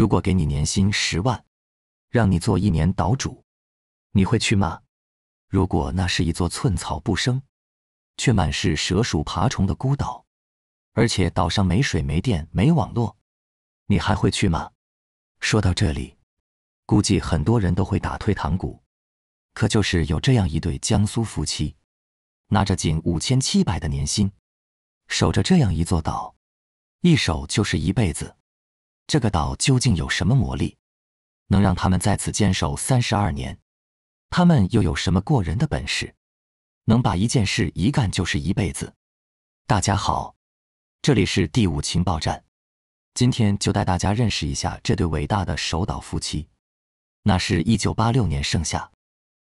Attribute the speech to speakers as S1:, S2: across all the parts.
S1: 如果给你年薪十万，让你做一年岛主，你会去吗？如果那是一座寸草不生，却满是蛇鼠爬虫的孤岛，而且岛上没水、没电、没网络，你还会去吗？说到这里，估计很多人都会打退堂鼓。可就是有这样一对江苏夫妻，拿着仅五千七百的年薪，守着这样一座岛，一守就是一辈子。这个岛究竟有什么魔力，能让他们在此坚守三十二年？他们又有什么过人的本事，能把一件事一干就是一辈子？大家好，这里是第五情报站，今天就带大家认识一下这对伟大的守岛夫妻。那是一九八六年盛夏，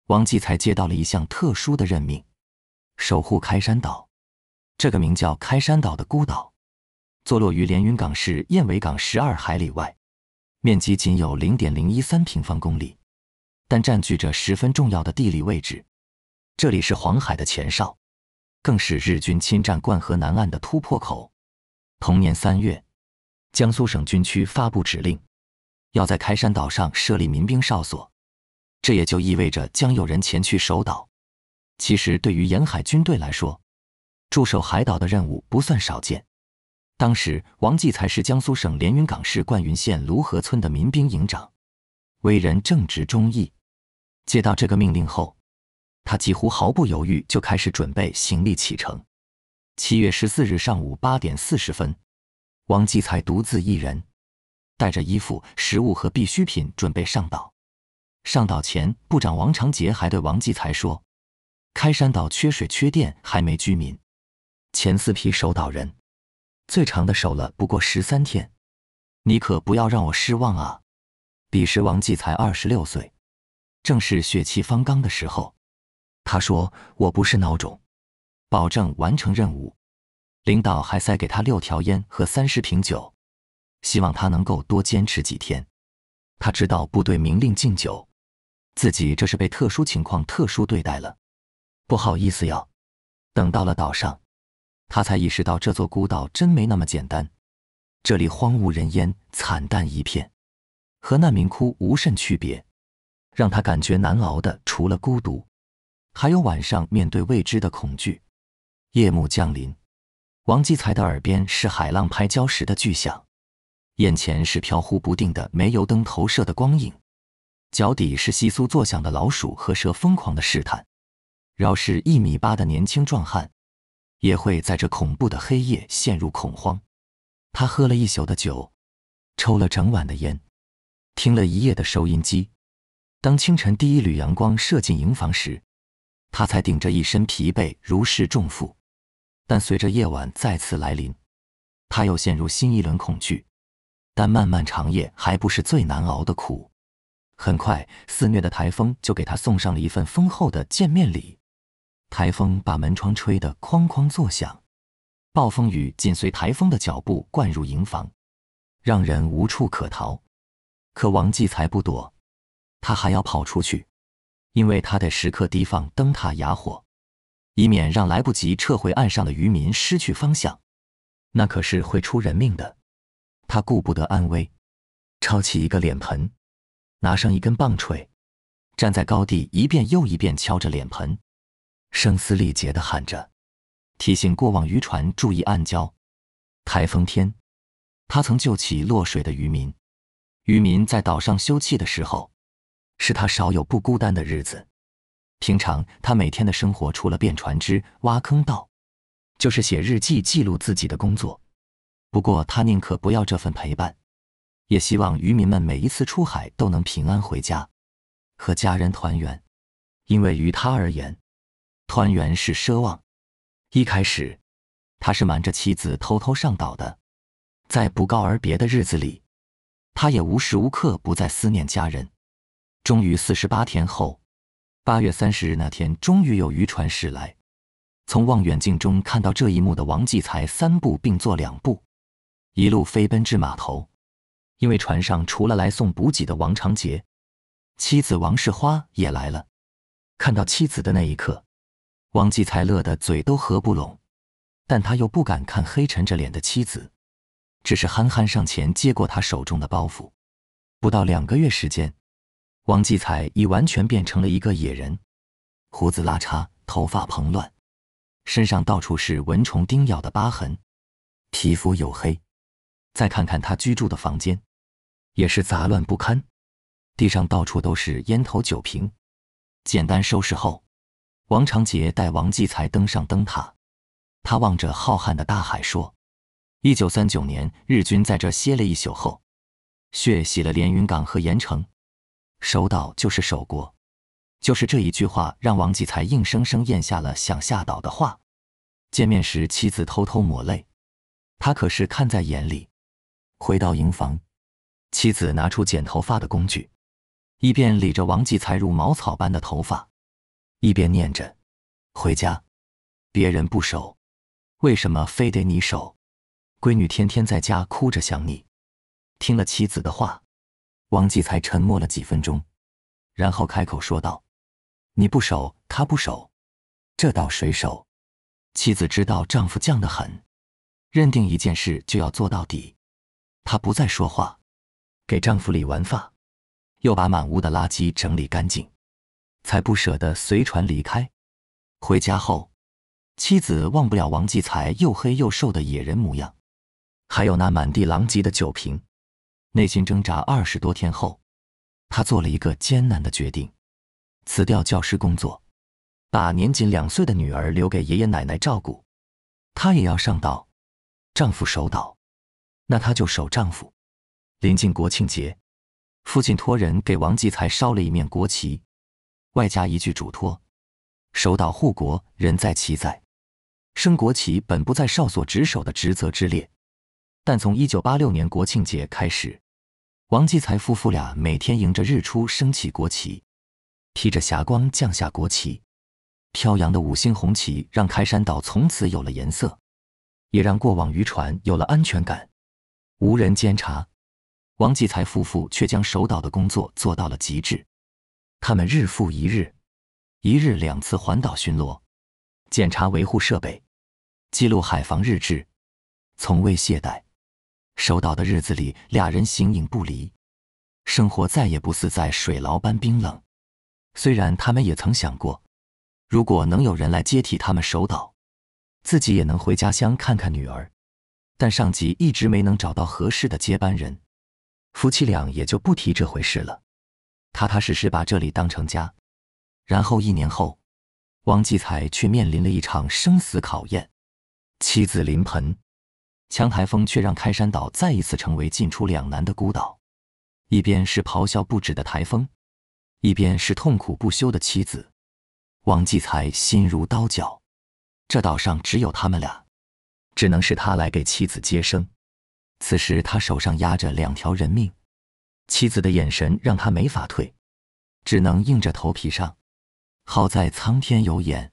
S1: 王继才接到了一项特殊的任命：守护开山岛。这个名叫开山岛的孤岛。坐落于连云港市燕尾港十二海里外，面积仅有零点零一三平方公里，但占据着十分重要的地理位置。这里是黄海的前哨，更是日军侵占灌河南岸的突破口。同年三月，江苏省军区发布指令，要在开山岛上设立民兵哨所，这也就意味着将有人前去守岛。其实，对于沿海军队来说，驻守海岛的任务不算少见。当时，王继才是江苏省连云港市灌云县芦河村的民兵营长，为人正直忠义。接到这个命令后，他几乎毫不犹豫就开始准备行李启程。七月十四日上午八点四十分，王继才独自一人，带着衣服、食物和必需品准备上岛。上岛前，部长王长杰还对王继才说：“开山岛缺水、缺电，还没居民，前四批守岛人。”最长的守了不过十三天，你可不要让我失望啊！彼时王继才二十六岁，正是血气方刚的时候。他说：“我不是孬种，保证完成任务。”领导还塞给他六条烟和三十瓶酒，希望他能够多坚持几天。他知道部队明令禁酒，自己这是被特殊情况特殊对待了，不好意思哟。等到了岛上。他才意识到，这座孤岛真没那么简单。这里荒无人烟，惨淡一片，和难民窟无甚区别。让他感觉难熬的，除了孤独，还有晚上面对未知的恐惧。夜幕降临，王继才的耳边是海浪拍礁石的巨响，眼前是飘忽不定的煤油灯投射的光影，脚底是窸窣作响的老鼠和蛇疯狂的试探。饶是一米八的年轻壮汉。也会在这恐怖的黑夜陷入恐慌。他喝了一宿的酒，抽了整晚的烟，听了一夜的收音机。当清晨第一缕阳光射进营房时，他才顶着一身疲惫如释重负。但随着夜晚再次来临，他又陷入新一轮恐惧。但漫漫长夜还不是最难熬的苦。很快，肆虐的台风就给他送上了一份丰厚的见面礼。台风把门窗吹得哐哐作响，暴风雨紧随台风的脚步灌入营房，让人无处可逃。可王继才不躲，他还要跑出去，因为他得时刻提防灯塔哑火，以免让来不及撤回岸上的渔民失去方向。那可是会出人命的。他顾不得安危，抄起一个脸盆，拿上一根棒槌，站在高地一遍又一遍敲着脸盆。声嘶力竭地喊着，提醒过往渔船注意暗礁。台风天，他曾救起落水的渔民。渔民在岛上休憩的时候，是他少有不孤单的日子。平常他每天的生活，除了变船只、挖坑道，就是写日记记录自己的工作。不过他宁可不要这份陪伴，也希望渔民们每一次出海都能平安回家，和家人团圆。因为于他而言，团圆是奢望。一开始，他是瞒着妻子偷偷上岛的。在不告而别的日子里，他也无时无刻不在思念家人。终于，四十八天后，八月三十日那天，终于有渔船驶来。从望远镜中看到这一幕的王继才，三步并作两步，一路飞奔至码头。因为船上除了来送补给的王长杰，妻子王世花也来了。看到妻子的那一刻，王继才乐得嘴都合不拢，但他又不敢看黑沉着脸的妻子，只是憨憨上前接过他手中的包袱。不到两个月时间，王继才已完全变成了一个野人，胡子拉碴，头发蓬乱，身上到处是蚊虫叮咬的疤痕，皮肤黝黑。再看看他居住的房间，也是杂乱不堪，地上到处都是烟头、酒瓶。简单收拾后。王长杰带王继才登上灯塔，他望着浩瀚的大海说：“一九三九年，日军在这歇了一宿后，血洗了连云港和盐城，守岛就是守国。”就是这一句话，让王继才硬生生咽下了想下岛的话。见面时，妻子偷偷抹泪，他可是看在眼里。回到营房，妻子拿出剪头发的工具，一边理着王继才如茅草般的头发。一边念着：“回家，别人不守，为什么非得你守？闺女天天在家哭着想你。”听了妻子的话，王继才沉默了几分钟，然后开口说道：“你不守，他不守，这道谁守？”妻子知道丈夫犟得很，认定一件事就要做到底，她不再说话，给丈夫理完发，又把满屋的垃圾整理干净。才不舍得随船离开。回家后，妻子忘不了王继才又黑又瘦的野人模样，还有那满地狼藉的酒瓶。内心挣扎二十多天后，他做了一个艰难的决定：辞掉教师工作，把年仅两岁的女儿留给爷爷奶奶照顾，她也要上岛。丈夫守岛，那她就守丈夫。临近国庆节，父亲托人给王继才烧了一面国旗。外加一句嘱托：守岛护国，人在旗在。升国旗本不在哨所值守的职责之列，但从一九八六年国庆节开始，王继才夫妇俩每天迎着日出升起国旗，披着霞光降下国旗。飘扬的五星红旗让开山岛从此有了颜色，也让过往渔船有了安全感。无人监察，王继才夫妇却将守岛的工作做到了极致。他们日复一日，一日两次环岛巡逻，检查维护设备，记录海防日志，从未懈怠。守岛的日子里，俩人形影不离，生活再也不似在水牢般冰冷。虽然他们也曾想过，如果能有人来接替他们守岛，自己也能回家乡看看女儿，但上级一直没能找到合适的接班人，夫妻俩也就不提这回事了。踏踏实实把这里当成家，然后一年后，王继才却面临了一场生死考验。妻子临盆，强台风却让开山岛再一次成为进出两难的孤岛。一边是咆哮不止的台风，一边是痛苦不休的妻子，王继才心如刀绞。这岛上只有他们俩，只能是他来给妻子接生。此时他手上压着两条人命。妻子的眼神让他没法退，只能硬着头皮上。好在苍天有眼，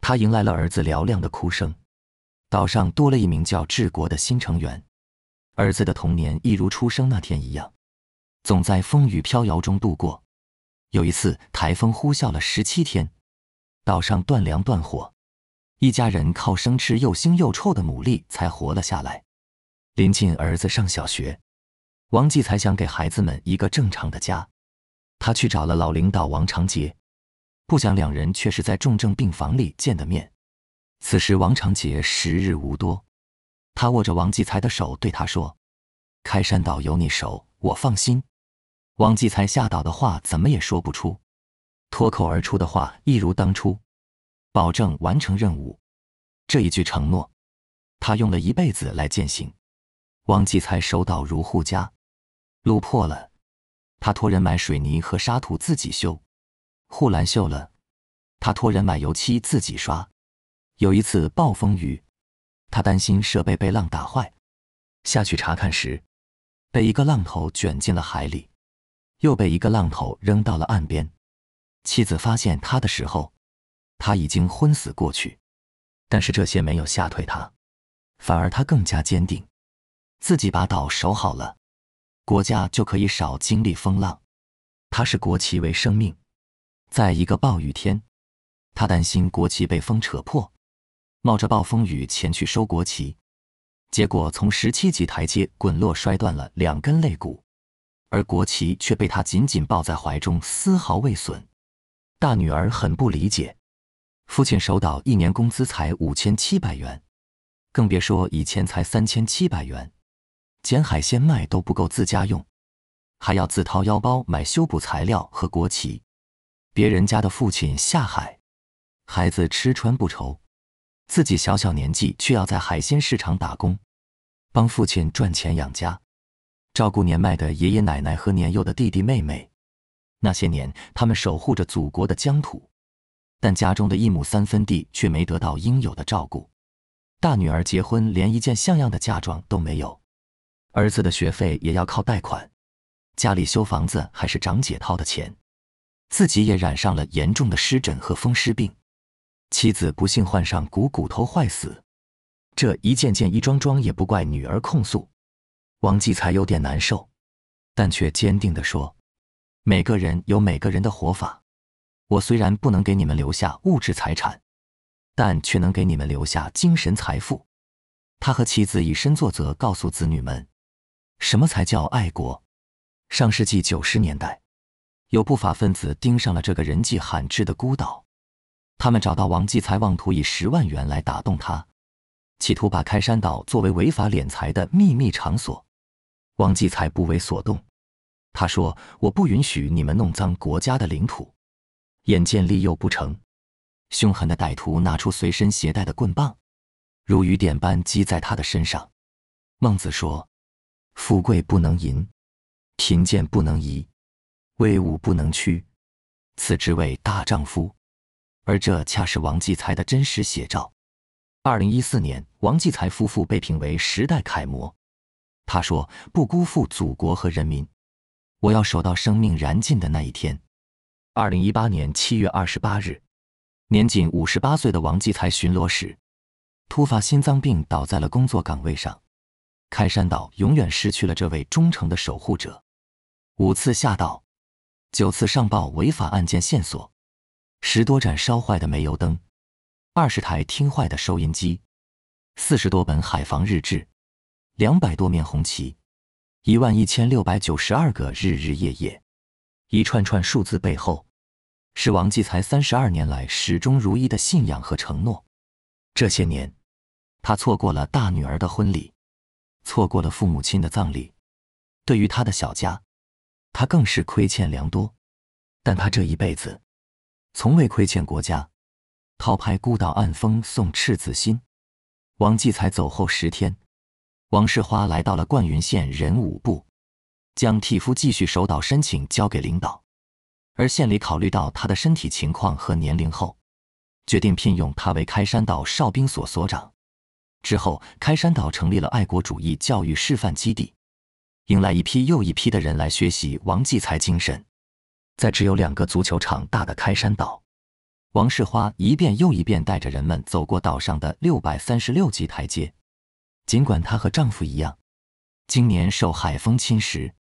S1: 他迎来了儿子嘹亮的哭声。岛上多了一名叫治国的新成员。儿子的童年一如出生那天一样，总在风雨飘摇中度过。有一次台风呼啸了十七天，岛上断粮断火，一家人靠生吃又腥又臭的牡蛎才活了下来。临近儿子上小学。王继才想给孩子们一个正常的家，他去找了老领导王长杰，不想两人却是在重症病房里见的面。此时王长杰时日无多，他握着王继才的手对他说：“开山岛有你守，我放心。”王继才下岛的话怎么也说不出，脱口而出的话一如当初，保证完成任务。这一句承诺，他用了一辈子来践行。王继才守岛如护家。路破了，他托人买水泥和沙土自己修；护栏锈了，他托人买油漆自己刷。有一次暴风雨，他担心设备被浪打坏，下去查看时，被一个浪头卷进了海里，又被一个浪头扔到了岸边。妻子发现他的时候，他已经昏死过去。但是这些没有吓退他，反而他更加坚定，自己把岛守好了。国家就可以少经历风浪。他视国旗为生命，在一个暴雨天，他担心国旗被风扯破，冒着暴风雨前去收国旗，结果从十七级台阶滚落，摔断了两根肋骨，而国旗却被他紧紧抱在怀中，丝毫未损。大女儿很不理解，父亲守岛一年工资才五千七百元，更别说以前才三千七百元。捡海鲜卖都不够自家用，还要自掏腰包买修补材料和国旗。别人家的父亲下海，孩子吃穿不愁，自己小小年纪却要在海鲜市场打工，帮父亲赚钱养家，照顾年迈的爷爷奶奶和年幼的弟弟妹妹。那些年，他们守护着祖国的疆土，但家中的一亩三分地却没得到应有的照顾。大女儿结婚，连一件像样的嫁妆都没有。儿子的学费也要靠贷款，家里修房子还是长姐掏的钱，自己也染上了严重的湿疹和风湿病，妻子不幸患上股骨头坏死，这一件件一桩桩也不怪女儿控诉，王继才有点难受，但却坚定地说：“每个人有每个人的活法，我虽然不能给你们留下物质财产，但却能给你们留下精神财富。”他和妻子以身作则，告诉子女们。什么才叫爱国？上世纪九十年代，有不法分子盯上了这个人迹罕至的孤岛，他们找到王继才，妄图以十万元来打动他，企图把开山岛作为违法敛财的秘密场所。王继才不为所动，他说：“我不允许你们弄脏国家的领土。”眼见利诱不成，凶狠的歹徒拿出随身携带的棍棒，如雨点般击在他的身上。孟子说。富贵不能淫，贫贱不能移，威武不能屈，此之谓大丈夫。而这恰是王继才的真实写照。二零一四年，王继才夫妇被评为时代楷模。他说：“不辜负祖国和人民，我要守到生命燃尽的那一天。”二零一八年七月二十八日，年仅五十八岁的王继才巡逻时突发心脏病，倒在了工作岗位上。开山岛永远失去了这位忠诚的守护者。五次下岛，九次上报违法案件线索，十多盏烧坏的煤油灯，二十台听坏的收音机，四十多本海防日志，两百多面红旗，一万一千六百九十二个日日夜夜，一串串数字背后，是王继才三十二年来始终如一的信仰和承诺。这些年，他错过了大女儿的婚礼。错过了父母亲的葬礼，对于他的小家，他更是亏欠良多。但他这一辈子，从未亏欠国家。涛拍孤岛暗风送赤子心。王继才走后十天，王世花来到了灌云县人武部，将替夫继续守岛申请交给领导。而县里考虑到他的身体情况和年龄后，决定聘用他为开山岛哨兵所所长。之后，开山岛成立了爱国主义教育示范基地，迎来一批又一批的人来学习王继才精神。在只有两个足球场大的开山岛，王世花一遍又一遍带着人们走过岛上的六百三十六级台阶。尽管她和丈夫一样，今年受海风侵蚀，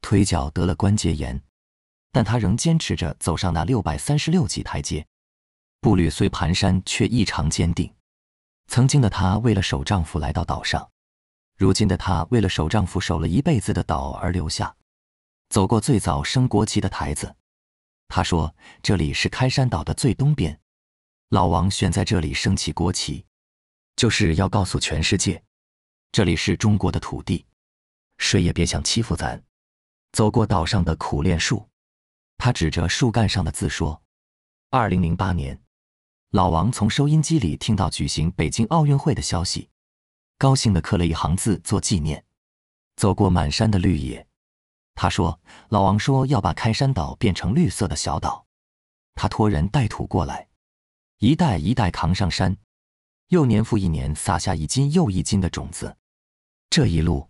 S1: 腿脚得了关节炎，但她仍坚持着走上那六百三十六级台阶，步履虽蹒跚，却异常坚定。曾经的她为了守丈夫来到岛上，如今的她为了守丈夫守了一辈子的岛而留下。走过最早升国旗的台子，她说：“这里是开山岛的最东边，老王选在这里升起国旗，就是要告诉全世界，这里是中国的土地，谁也别想欺负咱。”走过岛上的苦楝树，他指着树干上的字说：“二零零八年。”老王从收音机里听到举行北京奥运会的消息，高兴的刻了一行字做纪念。走过满山的绿野，他说：“老王说要把开山岛变成绿色的小岛，他托人带土过来，一袋一袋扛上山，又年复一年撒下一斤又一斤的种子。这一路，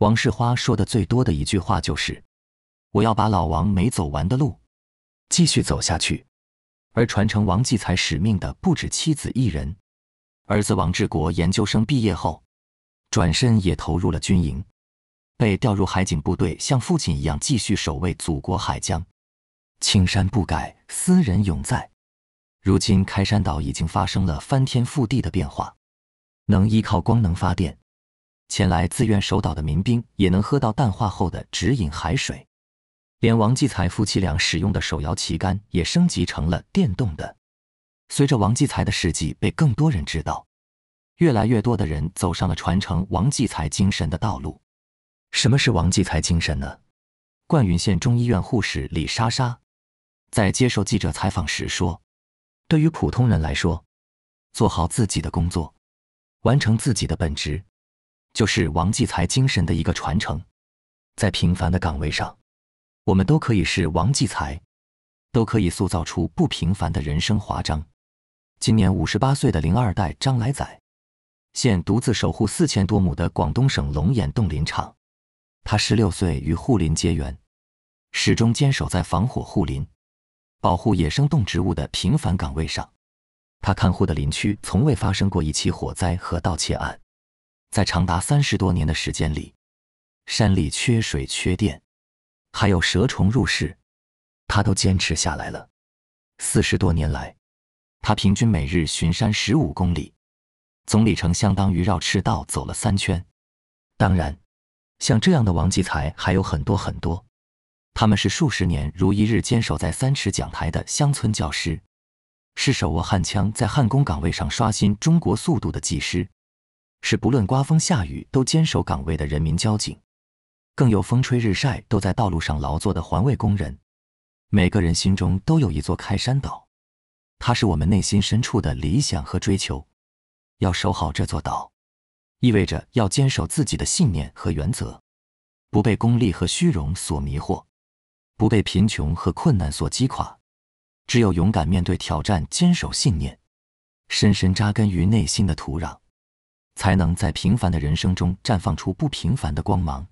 S1: 王世花说的最多的一句话就是：我要把老王没走完的路继续走下去。”而传承王继才使命的不止妻子一人，儿子王志国研究生毕业后，转身也投入了军营，被调入海警部队，像父亲一样继续守卫祖国海疆。青山不改，斯人永在。如今开山岛已经发生了翻天覆地的变化，能依靠光能发电，前来自愿守岛的民兵也能喝到淡化后的直饮海水。连王继才夫妻俩使用的手摇旗杆也升级成了电动的。随着王继才的事迹被更多人知道，越来越多的人走上了传承王继才精神的道路。什么是王继才精神呢？灌云县中医院护士李莎莎在接受记者采访时说：“对于普通人来说，做好自己的工作，完成自己的本职，就是王继才精神的一个传承。在平凡的岗位上。”我们都可以是王继才，都可以塑造出不平凡的人生华章。今年五十八岁的零二代张来仔，现独自守护四千多亩的广东省龙眼洞林场。他十六岁与护林结缘，始终坚守在防火护林、保护野生动植物的平凡岗位上。他看护的林区从未发生过一起火灾和盗窃案。在长达三十多年的时间里，山里缺水缺电。还有蛇虫入室，他都坚持下来了。四十多年来，他平均每日巡山十五公里，总里程相当于绕赤道走了三圈。当然，像这样的王继才还有很多很多。他们是数十年如一日坚守在三尺讲台的乡村教师，是手握焊枪在焊工岗位上刷新中国速度的技师，是不论刮风下雨都坚守岗位的人民交警。更有风吹日晒，都在道路上劳作的环卫工人。每个人心中都有一座开山岛，它是我们内心深处的理想和追求。要守好这座岛，意味着要坚守自己的信念和原则，不被功利和虚荣所迷惑，不被贫穷和困难所击垮。只有勇敢面对挑战，坚守信念，深深扎根于内心的土壤，才能在平凡的人生中绽放出不平凡的光芒。